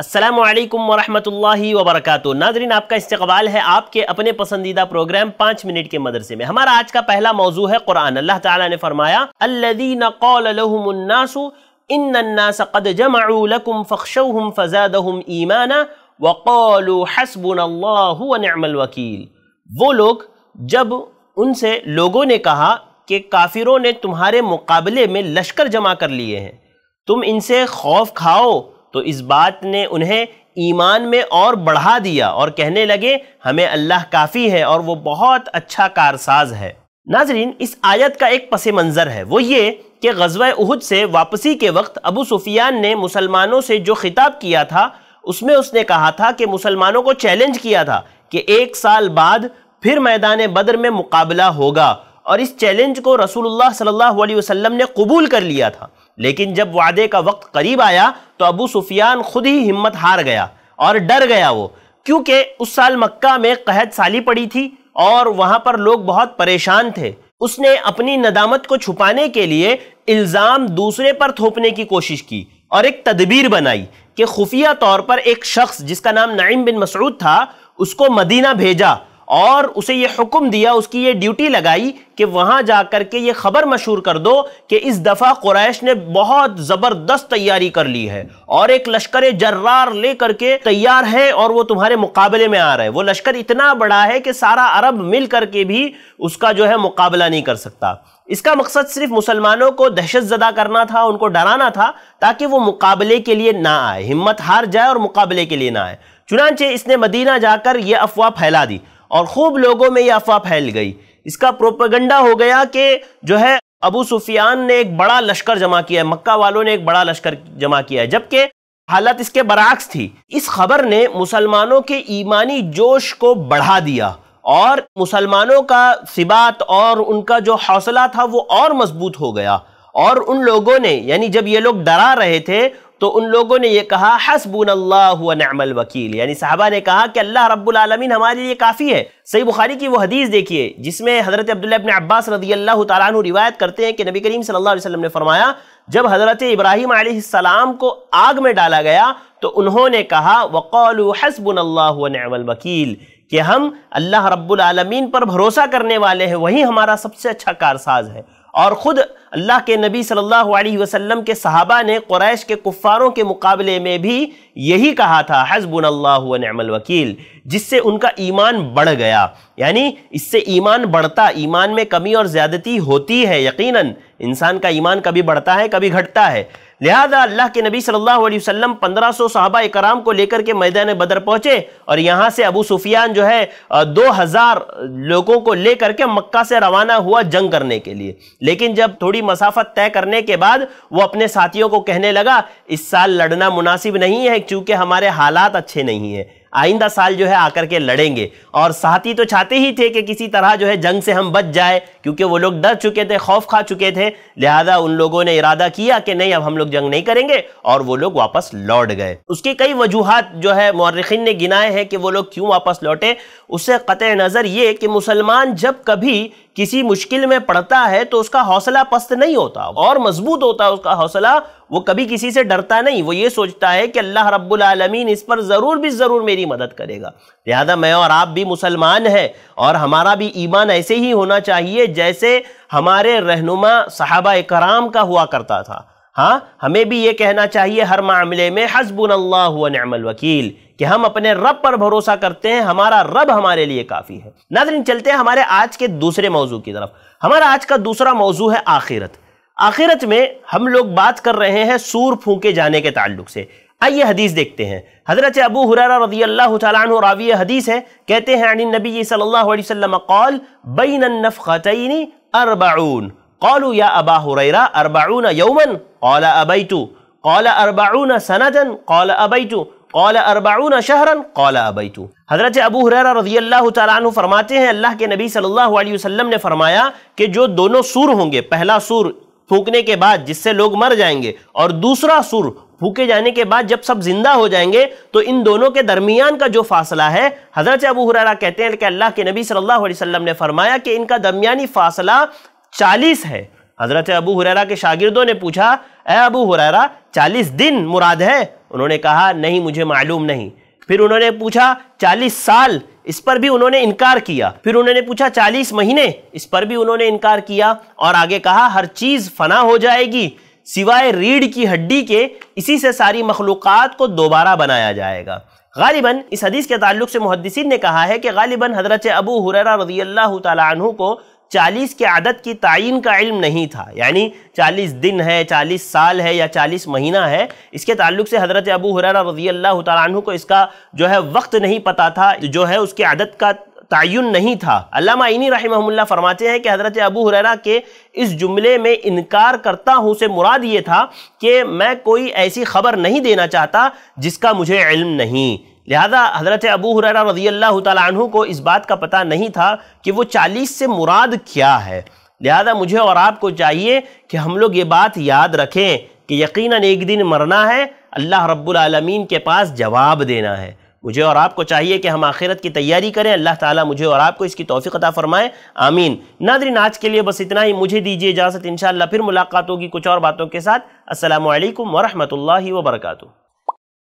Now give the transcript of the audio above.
असलम वरहमतुल्लाहि वबरकत नाजरीन आपका इस्तकबाल है आपके अपने पसंदीदा प्रोग्राम पाँच मिनट के मदरसे में हमारा आज का पहला मौजू है कुरान अल्लाह ताला ने फरमाया वकील वो लोग जब उनसे लोगों ने कहा कि काफिरों ने तुम्हारे मुकाबले में लश्कर जमा कर लिए हैं तुम इनसे खौफ खाओ तो इस बात ने उन्हें ईमान में और बढ़ा दिया और कहने लगे हमें अल्लाह काफ़ी है और वो बहुत अच्छा कारसाज है नाजरीन इस आयत का एक पस मंज़र है वो ये कि गजवा उहद से वापसी के वक्त अबू सुफियान ने मुसलमानों से जो खिताब किया था उसमें उसने कहा था कि मुसलमानों को चैलेंज किया था कि एक साल बाद फिर मैदान बदर में मुकाबला होगा और इस चैलेंज को रसूलुल्लाह सल्लल्लाहु अलैहि वसल्लम ने कबूल कर लिया था लेकिन जब वादे का वक्त करीब आया तो अबू सुफियान खुद ही हिम्मत हार गया और डर गया वो क्योंकि उस साल मक्का में कहत साली पड़ी थी और वहाँ पर लोग बहुत परेशान थे उसने अपनी नदामत को छुपाने के लिए इल्ज़ाम दूसरे पर थोपने की कोशिश की और एक तदबीर बनाई कि खुफिया तौर पर एक शख्स जिसका नाम नईम बिन मसरूद था उसको मदीना भेजा और उसे ये हुक्म दिया उसकी ये ड्यूटी लगाई कि वहां जाकर के ये खबर मशहूर कर दो कि इस दफा कुरैश ने बहुत जबरदस्त तैयारी कर ली है और एक लश्कर जर्रार लेकर के तैयार है और वो तुम्हारे मुकाबले में आ रहा है वो लश्कर इतना बड़ा है कि सारा अरब मिल करके भी उसका जो है मुकाबला नहीं कर सकता इसका मकसद सिर्फ मुसलमानों को दहशत ज़दा करना था उनको डराना था ताकि वो मुकाबले के लिए ना आए हिम्मत हार जाए और मुकाबले के लिए ना आए चुनाचे इसने मदीना जाकर यह अफवाह फैला दी और खूब लोगों में ये अफवाह फैल गई इसका प्रोपेगंडा हो गया कि जो है अबू सुफियान ने एक बड़ा लश्कर जमा किया है मक्का वालों ने एक बड़ा लश्कर जमा किया है जबकि हालत इसके बरक्स थी इस खबर ने मुसलमानों के ईमानी जोश को बढ़ा दिया और मुसलमानों का सिबात और उनका जो हौसला था वो और मजबूत हो गया और उन लोगों ने यानी जब ये लोग डरा रहे थे तो उन लोगों ने यह कहा हसबून अल्लाहमल वकील यानी साहबा ने कहा कि अल्लाह रब्बुलमीन हमारे लिए काफ़ी है सही बुखारी की वो हदीस देखिए जिसमें हज़रत अब्दुल्ला अपने अब्बास रदी अल्लाह तु रिवायत करते हैं कि नबी करीम सल्ला अलैहि ने फरमाया जब हज़रत इब्राहिम आसमाम को आग में डाला गया तो उन्होंने कहा वक़ौल हसबून अल्लाहमल वकील कि हम अल्लाह रब्लमीन पर भरोसा करने वाले हैं वही हमारा सबसे अच्छा कारसाज है और ख़ुद अल्लाह के नबी सल्लल्लाहु अलैहि वसल्लम के सहाबा ने क़ुरैश के कुफ़ारों के मुकाबले में भी यही कहा था हजबुन अल्लाहमल वकील जिससे उनका ईमान बढ़ गया यानी इससे ईमान बढ़ता ईमान में कमी और ज़्यादती होती है यकीनन इंसान का ईमान कभी बढ़ता है कभी घटता है लिहाजा अल्लाह के नबी सल्लल्लाहु अलैहि वसल्लम 1500 सौ साहबा कराम को लेकर के मैदान बदर पहुँचे और यहाँ से अबू सुफियान जो है 2000 लोगों को लेकर के मक्का से रवाना हुआ जंग करने के लिए लेकिन जब थोड़ी लंबी मसाफत तय करने के बाद वो अपने साथियों को कहने लगा इस साल लड़ना मुनासिब नहीं है क्योंकि हमारे हालात अच्छे नहीं है आइंदा साल जो है आकर के लड़ेंगे और साथी तो चाहते ही थे कि किसी तरह जो है जंग से हम बच जाए क्योंकि वो लोग डर चुके थे खौफ खा चुके थे लिहाजा उन लोगों ने इरादा किया कि नहीं अब हम लोग जंग नहीं करेंगे और वो लोग वापस लौट गए उसके कई वजूहत जो है मौरखिन ने गिनाए हैं कि वो लोग क्यों वापस लौटे उससे कत नज़र ये कि मुसलमान जब कभी किसी मुश्किल में पड़ता है तो उसका हौसला पस्त नहीं होता और मजबूत होता है उसका हौसला वो कभी किसी से डरता नहीं वो ये सोचता है कि अल्लाह रब्बुल इस पर ज़रूर भी ज़रूर मेरी मदद करेगा लिहाजा मैं और आप भी मुसलमान हैं और हमारा भी ईमान ऐसे ही होना चाहिए जैसे हमारे रहनुमा साहबा कराम का हुआ करता था हाँ हमें भी ये कहना चाहिए हर मामले में हसबुन अल्लाह नमल वकील कि हम अपने रब पर भरोसा करते हैं हमारा रब हमारे लिए काफ़ी है नाजरीन चलते हैं हमारे आज के दूसरे मौजू की तरफ हमारा आज का दूसरा मौजू है आखिरत आखिरत में हम लोग बात कर रहे हैं सूर फूके जाने के ताल्लुक से आइए हदीस देखते हैं हजरत अबू हुररा रजी अल्लाह तवी हदीस है कहते हैं अनिन नबी सल्लल्लाहु अलैहि वसल्लम कौल बैन नफ़तनी अरबाउन कौलू या अबा हुरैरा अरबाऊन यौमन कौल अबैटू कौल अरबाऊन सनाजन कौल अबैटू कौल अरबाऊन शहरन कौल अबैटू हज़रत अबू हुरैरा रजी अल्लाह तु फरमाते हैं अल्लाह के नबी सल्लल्लाहु अलैहि वसल्लम ने फरमाया कि जो दोनों सुर होंगे पहला सुर फूकने के बाद जिससे लोग मर जाएंगे और दूसरा सुर फूके जाने के बाद जब सब जिंदा हो जाएंगे तो इन दोनों के दरमियान का जो फासला है हज़रत अबू हुररा कहते हैं कि अल्लाह के नबी सल्लल्लाहु अलैहि वसल्लम ने फरमाया कि इनका दरमियानी फासला चालीस है हज़रत अबू हुररा के शागिर्दों ने पूछा ए अबू हुररा चालीस दिन मुराद है उन्होंने कहा नहीं मुझे मालूम नहीं फिर उन्होंने पूछा चालीस साल इस पर भी उन्होंने इनकार किया फिर उन्होंने पूछा चालीस महीने इस पर भी उन्होंने इनकार किया और आगे कहा हर चीज़ फना हो जाएगी सिवाय रीढ़ की हड्डी के इसी से सारी मखलूक़ को दोबारा बनाया जाएगा गालिबन इस हदीस के ताल्लुक से मुहदसिन ने कहा है कि गालिबन हजरत अबू हुररा रजी अल्लाह तु को चालीस के आदत की तयन का इल्म नहीं था यानी चालीस दिन है चालीस साल है या चालीस महीना है इसके ताल्लुक से हज़रत अबू हुररा रजी अल्लाह तु को इसका जो है वक्त नहीं पता था जो है उसकी आदत का तयन नहीं था अलामा इनी रहमहुल्ला फरमाते हैं कि हज़रत अबू हुररा के इस जुमले में इनकार करता हूँ से मुराद ये था कि मैं कोई ऐसी खबर नहीं देना चाहता जिसका मुझे इल्म नहीं लिहाजा हज़रत अबू हुर रजी अल्लाह तु को इस बात का पता नहीं था कि वो चालीस से मुराद क्या है लिहाजा मुझे और आपको चाहिए कि हम लोग ये बात याद रखें कि यकीनन एक दिन मरना है अल्लाह रब्बालमीन के पास जवाब देना है मुझे और आपको चाहिए कि हम आखिरत की तैयारी करें अल्लाह ताला मुझे और आपको इसकी तोफ़ी अदा फ़रमाए आमीन नादरी आज के लिए बस इतना ही मुझे दीजिए इजाज़त इन फिर मुलाकात होगी कुछ और बातों के साथ असल वरहमल वर्का